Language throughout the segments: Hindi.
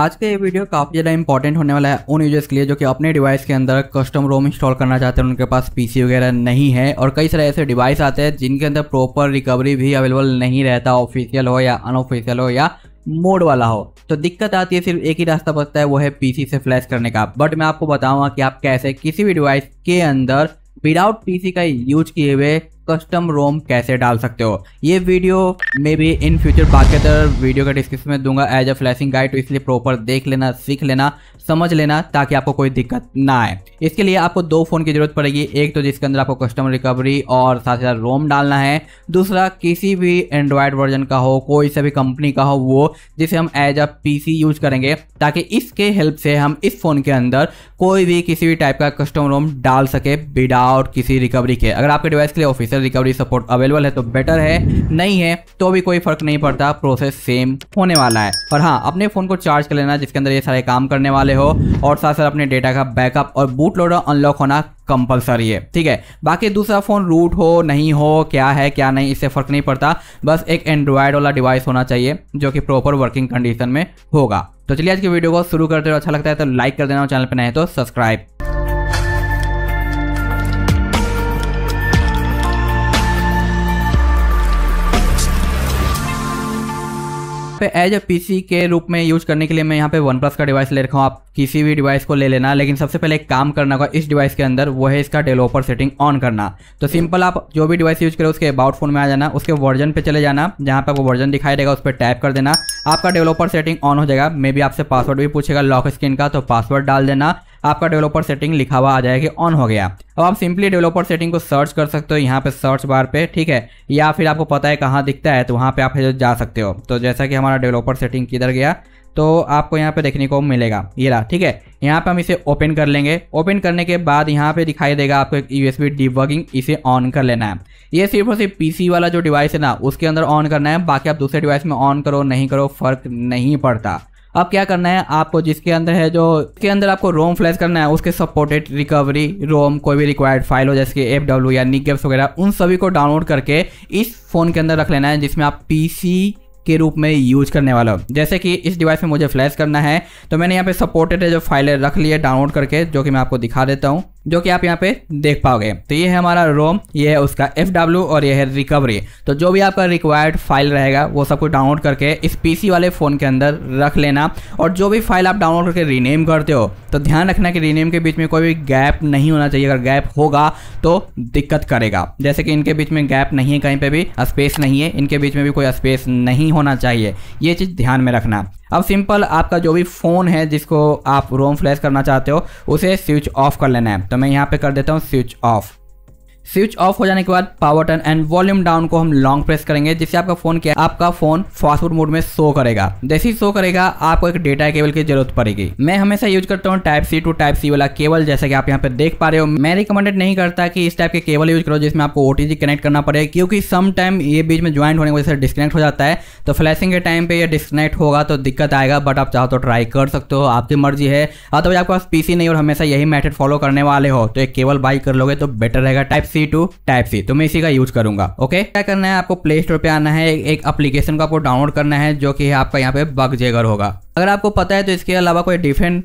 आज का ये वीडियो काफ़ी ज़्यादा इंपॉर्टेंट होने वाला है उन यूजर्स के लिए जो कि अपने डिवाइस के अंदर कस्टम रोम इंस्टॉल करना चाहते हैं उनके पास पीसी वगैरह नहीं है और कई सारे ऐसे डिवाइस आते हैं जिनके अंदर प्रॉपर रिकवरी भी अवेलेबल नहीं रहता ऑफिशियल हो या अनऑफिशियल हो या मोड वाला हो तो दिक्कत आती है सिर्फ एक ही रास्ता बचता है वो है पी से फ्लैश करने का बट मैं आपको बताऊँगा कि आप कैसे किसी भी डिवाइस के अंदर विदाउट पी का यूज किए हुए कस्टम रोम कैसे डाल सकते हो ये वीडियो मे भी इन फ्यूचर बाकी अदर वीडियो का डिस्क्रिप्शन में दूंगा एज अ फ्लैशिंग गाइड तो इसलिए प्रॉपर देख लेना सीख लेना समझ लेना ताकि आपको कोई दिक्कत ना आए इसके लिए आपको दो फ़ोन की ज़रूरत पड़ेगी एक तो जिसके अंदर आपको कस्टम रिकवरी और साथ ही साथ रोम डालना है दूसरा किसी भी एंड्रॉयड वर्जन का हो कोई सा भी कंपनी का हो वो जिसे हम एज अ पी यूज करेंगे ताकि इसके हेल्प से हम इस फ़ोन के अंदर कोई भी किसी भी टाइप का कस्टम रोम डाल सके विदाउट किसी रिकवरी के अगर आपके डिवाइस के लिए ऑफिशियल रिकवरी सपोर्ट अवेलेबल है तो बेटर है नहीं है तो भी कोई फर्क नहीं पड़ता प्रोसेस सेम होने वाला है और हाँ अपने फ़ोन को चार्ज कर लेना जिसके अंदर ये सारे काम करने वाले हो और साथ साथ अपने डेटा का बैकअप और बूट लोडर अनलॉक होना कंपलसरी है ठीक है बाकी दूसरा फ़ोन रूट हो नहीं हो क्या है क्या नहीं इससे फ़र्क नहीं पड़ता बस एक एंड्रॉयड वाला डिवाइस होना चाहिए जो कि प्रॉपर वर्किंग कंडीशन में होगा तो चलिए आज की वीडियो को शुरू करते हो अच्छा लगता है तो लाइक कर देना चैनल पर नए तो सब्सक्राइब पे एज ए पी के रूप में यूज करने के लिए मैं यहाँ पे वन प्लस का डिवाइस ले रखा हूँ आप किसी भी डिवाइस को ले लेना लेकिन सबसे पहले एक काम करना होगा इस डिवाइस के अंदर वो है इसका डेवलपर सेटिंग ऑन करना तो सिंपल आप जो भी डिवाइस यूज करें उसके अबाउट फोन में आ जाना उसके वर्जन पे चले जाना जहाँ पे आपको वर्जन दिखाई देगा उस पर टैप कर देना आपका डेवलपर सेटिंग ऑन हो जाएगा मे बी आपसे पासवर्ड भी पूछेगा लॉक स्क्रीन का तो पासवर्ड डाल देना आपका डेवलपर सेटिंग लिखा हुआ आ जाएगा कि ऑन हो गया अब आप सिंपली डेवलपर सेटिंग को सर्च कर सकते हो यहाँ पे सर्च बार पे ठीक है या फिर आपको पता है कहाँ दिखता है तो वहाँ पे आप जा सकते हो तो जैसा कि हमारा डेवलपर सेटिंग किधर गया तो आपको यहाँ पे देखने को मिलेगा ये रहा ठीक है यहाँ पे हम इसे ओपन कर लेंगे ओपन करने के बाद यहाँ पे दिखाई देगा आपको एक यू एस इसे ऑन कर लेना है ये सिर्फ और सिर्फ पी वाला जो डिवाइस है ना उसके अंदर ऑन करना है बाकी आप दूसरे डिवाइस में ऑन करो नहीं करो फर्क नहीं पड़ता अब क्या करना है आपको जिसके अंदर है जो के अंदर आपको रोम फ्लैश करना है उसके सपोर्टेड रिकवरी रोम कोई भी रिक्वायर्ड फाइल हो जैसे कि एफ डब्ल्यू या गेप्स वगैरह उन सभी को डाउनलोड करके इस फ़ोन के अंदर रख लेना है जिसमें आप पी के रूप में यूज करने वाला हो जैसे कि इस डिवाइस में मुझे फ्लैश करना है तो मैंने यहाँ पे सपोर्टेड है जो फाइलें रख लिया है डाउनलोड करके जो कि मैं आपको दिखा देता हूँ जो कि आप यहाँ पे देख पाओगे तो ये है हमारा रोम ये है उसका एफ डब्ल्यू और ये है रिकवरी तो जो भी आपका रिक्वायर्ड फाइल रहेगा वो सबको डाउनलोड करके इस पीसी वाले फ़ोन के अंदर रख लेना और जो भी फाइल आप डाउनलोड करके रीनेम करते हो तो ध्यान रखना कि रीनेम के बीच में कोई भी गैप नहीं होना चाहिए अगर गैप होगा तो दिक्कत करेगा जैसे कि इनके बीच में गैप नहीं है कहीं पर भी स्पेस नहीं है इनके बीच में भी कोई स्पेस नहीं होना चाहिए ये चीज़ ध्यान में रखना अब सिंपल आपका जो भी फ़ोन है जिसको आप रोम फ्लैश करना चाहते हो उसे स्विच ऑफ कर लेना है तो मैं यहाँ पे कर देता हूँ स्विच ऑफ़ स्विच ऑफ हो जाने के बाद power turn and volume down को हम लॉन्ग प्रेस करेंगे जिससे आपका फोन क्या आपका फोन फास्टफूड मोड में शो करेगा जैसे ही शो करेगा आपको एक डेटा केबल की जरूरत पड़ेगी मैं हमेशा यूज करता हूँ type C to type C वाला केबल जैसा कि आप यहाँ पे देख पा रहे हो मैं रिकमेंडेड नहीं करता कि इस टाइप के केबल यूज करो जिसमें आपको ओटीजी कनेक्ट करना पड़े क्योंकि सम टाइम ये बीच में ज्वाइंट होने की वजह से डिस्कनेक्ट हो जाता है तो फ्लैशिंग के टाइम पे ये डिस्कनेक्ट होगा तो दिक्कत आएगा बट आप चाहो तो ट्राई कर सकते हो आपकी मर्जी है अब आपके पास पीसी नहीं और हमेशा यही मेथड फॉलो करने वाले हो तो एक केबल बाई कर लोगे तो बेटर रहेगा type C to type C तो मैं इसी का यूज करूंगा ओके क्या करना है आपको प्ले स्टोर पे आना है एक अप्लीकेशन को आपको डाउनलोड करना है जो कि आपका यहाँ पे बग जेगर होगा अगर आपको पता है तो इसके अलावा कोई डिफरेंट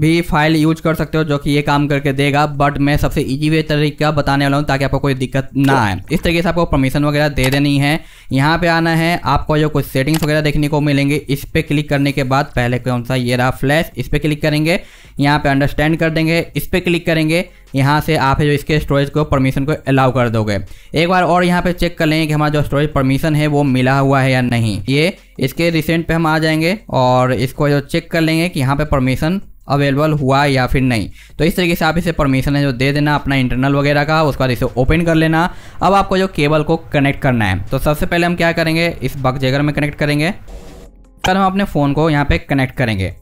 भी फाइल यूज कर सकते हो जो कि ये काम करके देगा बट मैं सबसे इजी वे तरीका बताने वाला हूँ ताकि आपको कोई दिक्कत ना आए इस तरीके से आपको परमिशन वगैरह दे देनी है यहाँ पे आना है आपको जो कुछ सेटिंग्स वगैरह देखने को मिलेंगे इस पर क्लिक करने के बाद पहले कौन सा ये रहा फ्लैश इस पर क्लिक करेंगे यहाँ पे अंडरस्टैंड कर देंगे इस पर क्लिक करेंगे यहाँ से आप जो इसके स्टोरेज को परमिशन को अलाउ कर दोगे एक बार और यहाँ पे चेक कर लेंगे कि हमारा जो स्टोरेज परमिशन है वो मिला हुआ है या नहीं ये इसके रिसेंट पे हम आ जाएंगे और इसको जो चेक कर लेंगे कि यहाँ पे परमिशन अवेलेबल हुआ या फिर नहीं तो इस तरीके से आप इसे परमिशन है जो दे देना अपना इंटरनल वगैरह का उसके बाद इसे ओपन कर लेना अब आपको जो केबल को कनेक्ट करना है तो सबसे पहले हम क्या करेंगे इस बग जेगर में कनेक्ट करेंगे सर हम अपने फ़ोन को यहाँ पे कनेक्ट करेंगे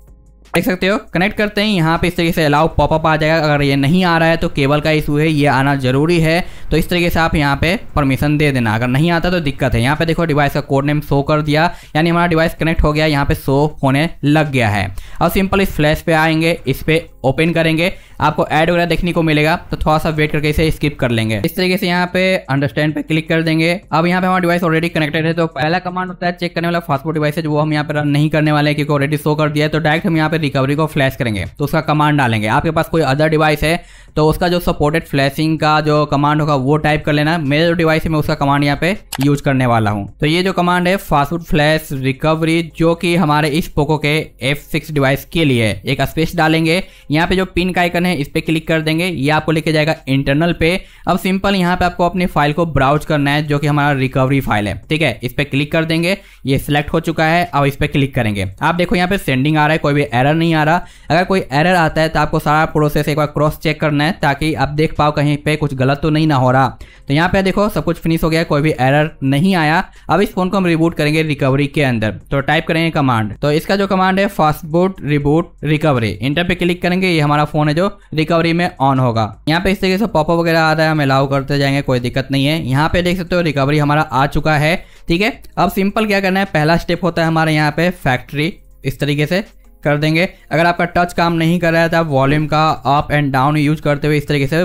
देख सकते हो कनेक्ट करते हैं यहाँ पे इस तरीके से अलाउ पॉपअप आ जाएगा अगर ये नहीं आ रहा है तो केबल का इशू है ये आना जरूरी है तो इस तरीके से आप यहाँ पे परमिशन दे देना अगर नहीं आता तो दिक्कत है यहाँ पे देखो डिवाइस का कोड नेम शो कर दिया यानी हमारा डिवाइस कनेक्ट हो गया यहाँ पे शो होने लग गया है अब सिंपल इस फ्लैश पे आएंगे इस पे ओपन करेंगे आपको ऐड वगैरह देखने को मिलेगा तो थोड़ा सा वेट करके इसे स्किप कर लेंगे इस तरीके से यहाँ पे अंडरस्टैंड पे क्लिक कर देंगे अब यहाँ पे हमारा डिवाइस ऑलरेडी कनेक्टेड है तो पहला कमांड होता है चेक करने वाला फास्टपोर्ट डिवाइस है जो वो हम यहाँ पे रन नहीं करने वाले क्योंकि ऑलरेडी शो कर दिया है तो डायरेक्ट हम यहाँ पे रिकवरी को फ्लैश करेंगे तो उसका कमांड डालेंगे आपके पास कोई अदर डिवाइस है तो उसका जो सपोर्टेड फ्लैशिंग का जो कमांड होगा होगा वो टाइप कर लेना मेरे जो डिवाइस है मैं उसका कमांड यहाँ पे यूज करने वाला हूँ तो ये जो कमांड है फास्टफूड फ्लैश रिकवरी जो कि हमारे इस पोको के F6 डिवाइस के लिए है एक स्पेस डालेंगे यहाँ पे जो पिन का आइकन है इस पर क्लिक कर देंगे ये आपको लेके जाएगा इंटरनल पे अब सिंपल यहाँ पे आपको अपनी फाइल को ब्राउज करना है जो कि हमारा रिकवरी फाइल है ठीक है इस पर क्लिक कर देंगे ये सिलेक्ट हो चुका है अब इस पर क्लिक करेंगे आप देखो यहाँ पे सेंडिंग आ रहा है कोई भी एरर नहीं आ रहा अगर कोई एरर आता है तो आपको सारा प्रोसेस एक बार क्रॉस चेक करना है ताकि आप देख पाओ कहीं पे कुछ गलत तो नहीं ना हो हो रहा तो यहाँ पे देखो सब कुछ फिनिश हो गया कोई भी एरर नहीं आया अब इस फोन को हम रिबूट करेंगे रिकवरी के अंदर तो टाइप करेंगे कमांड तो इसका जो कमांड है fast boot reboot recovery enter पे क्लिक करेंगे ये हमारा फोन है जो रिकवरी में ऑन होगा यहाँ पे इस तरीके से पॉपअप वगैरह आ रहा है हम अलाउ करते जाएंगे कोई दिक्कत नहीं है यहाँ पे देख सकते हो रिकवरी हमारा आ चुका है ठीक है अब सिंपल क्या करना है पहला स्टेप होता है हमारे यहाँ पे फैक्ट्री इस तरीके से कर देंगे अगर आपका टच काम नहीं कर रहा है तो आप वॉल्यूम का अप एंड डाउन यूज करते हुए इस तरीके से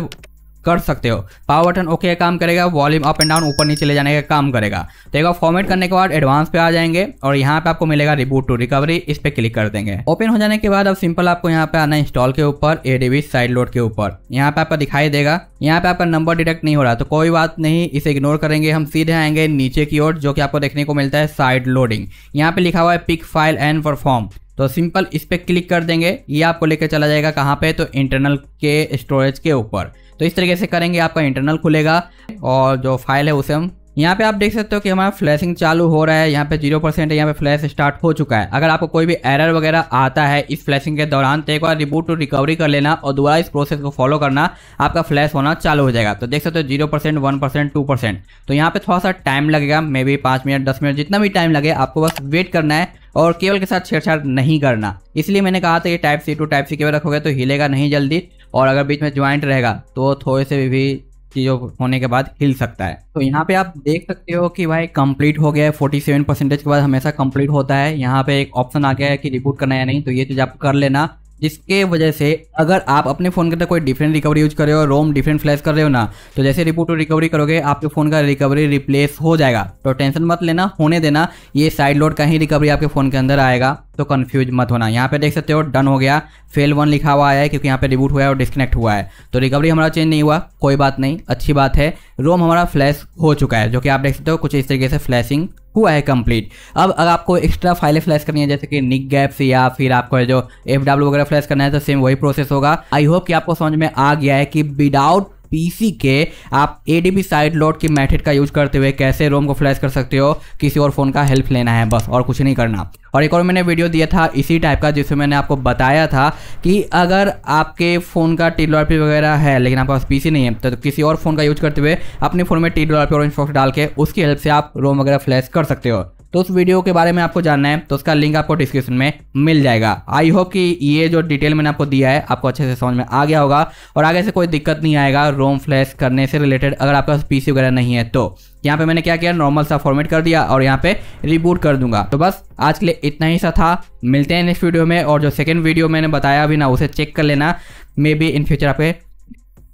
कर सकते हो पावर बटन ओके का काम करेगा वॉल्यूम अप एंड डाउन ऊपर नीचे ले जाने का काम करेगा तो एक बार फॉर्मेट करने के बाद एडवांस पे आ जाएंगे और यहाँ पे आपको मिलेगा रिबूट टू रिकवरी इस पर क्लिक कर देंगे ओपन हो जाने के बाद अब सिंपल आपको यहाँ पे आना इंस्टॉल के ऊपर ए साइड लोड के ऊपर यहाँ पे आपका दिखाई देगा यहाँ पे आपका नंबर डिटेक्ट नहीं हो रहा तो कोई बात नहीं इसे इग्नोर करेंगे हम सीधे आएंगे नीचे की ओर जो कि आपको देखने को मिलता है साइड लोडिंग यहाँ पे लिखा हुआ है पिक फाइल एंड परफॉर्म तो सिंपल इस पर क्लिक कर देंगे ये आपको लेकर चला जाएगा कहाँ पे तो इंटरनल के स्टोरेज के ऊपर तो इस तरीके से करेंगे आपका इंटरनल खुलेगा और जो फाइल है उसे हम यहाँ पे आप देख सकते हो कि हमारा फ्लैशिंग चालू हो रहा है यहाँ पे जीरो परसेंट यहाँ पे फ्लैश स्टार्ट हो चुका है अगर आपको कोई भी एरर वगैरह आता है इस फ्लैशिंग के दौरान तो एक बार रिबूट टू रिकवरी कर लेना और दोबारा इस प्रोसेस को फॉलो करना आपका फ्लैश होना चालू हो जाएगा तो देख सकते हो zero percent one percent two percent तो यहाँ पे थोड़ा सा टाइम लगेगा मे बी पाँच मिनट दस मिनट जितना भी टाइम लगे आपको बस वेट करना है और केवल के साथ छेड़छाड़ नहीं करना इसलिए मैंने कहा था कि type C to type C केवल रखोगे तो हिलेगा नहीं जल्दी और अगर बीच में ज्वाइंट रहेगा तो थोड़े से भी, चीज़ों होने के बाद हिल सकता है तो यहाँ पे आप देख सकते हो कि भाई कंप्लीट हो गया है फोर्टी सेवन परसेंटेज के बाद हमेशा कंप्लीट होता है यहाँ पे एक ऑप्शन आ गया है कि रिपोर्ट करना या नहीं तो ये चीज़ आप कर लेना जिसके वजह से अगर आप अपने फ़ोन के अंदर कोई डिफरेंट रिकवरी यूज कर रहे हो रोम डिफरेंट फ्लैश कर रहे हो ना तो जैसे रिपोर्ट टू रिकवरी करोगे आपके फ़ोन का रिकवरी रिप्लेस हो जाएगा तो टेंशन मत लेना होने देना ये साइड लोड का ही रिकवरी आपके फ़ोन के अंदर आएगा तो कन्फ्यूज मत होना यहाँ पे देख सकते हो डन हो गया फेल वन लिखा हुआ है क्योंकि यहाँ पे रिबूट हुआ है और डिस्कनेक्ट हुआ है तो रिकवरी हमारा चेंज नहीं हुआ कोई बात नहीं अच्छी बात है रोम हमारा फ्लैश हो चुका है जो कि आप देख सकते हो कुछ इस तरीके से फ्लैशिंग हुआ है कंप्लीट अब अगर आपको एक्स्ट्रा फाइलें फ्लैश करनी है जैसे कि निक गैप्स या फिर आपको जो एफ डब्ल्यू वगैरह फ्लैश करना है तो सेम वही प्रोसेस होगा आई होप कि आपको समझ में आ गया है कि विदाउट पीसी के आप एडीबी साइड लोड की मेथड का यूज करते हुए कैसे रोम को फ्लैश कर सकते हो किसी और फोन का हेल्प लेना है बस और कुछ नहीं करना और एक और मैंने वीडियो दिया था इसी टाइप का जिसमें मैंने आपको बताया था कि अगर आपके फ़ोन का टी डॉलर वगैरह है लेकिन आपके पास पीसी नहीं है तो, तो किसी और फ़ोन का यूज करते हुए अपने फ़ोन में टी डॉलर और इन्फॉक्स डाल के उसकी हेल्प से आप रोम वगैरह फ्लैश कर सकते हो तो उस वीडियो के बारे में आपको जानना है तो उसका लिंक आपको डिस्क्रिप्शन में मिल जाएगा आई होप कि ये जो डिटेल मैंने आपको दिया है आपको अच्छे से समझ में आ गया होगा और आगे से कोई दिक्कत नहीं आएगा रोम फ्लैश करने से रिलेटेड अगर आपका पी वगैरह नहीं है तो यहाँ पे मैंने क्या किया नॉर्मल सा फॉर्मेट कर दिया और यहाँ पे रिबूट कर दूंगा तो बस आज के लिए इतना ही सा था मिलते हैं नेक्स्ट वीडियो में और जो सेकेंड वीडियो मैंने बताया अभी ना उसे चेक कर लेना मे बी इन फ्यूचर आपके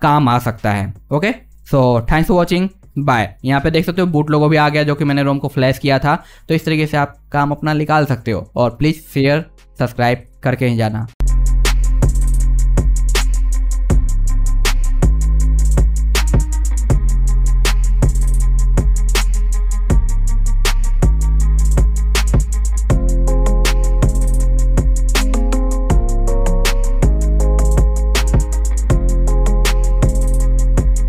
काम आ सकता है okay so thanks for watching bye यहाँ पे देख सकते हो बूट लोगो भी आ गया जो कि मैंने रोम को फ्लैश किया था तो इस तरीके से आप काम अपना निकाल सकते हो और प्लीज़ शेयर सब्सक्राइब करके ही जाना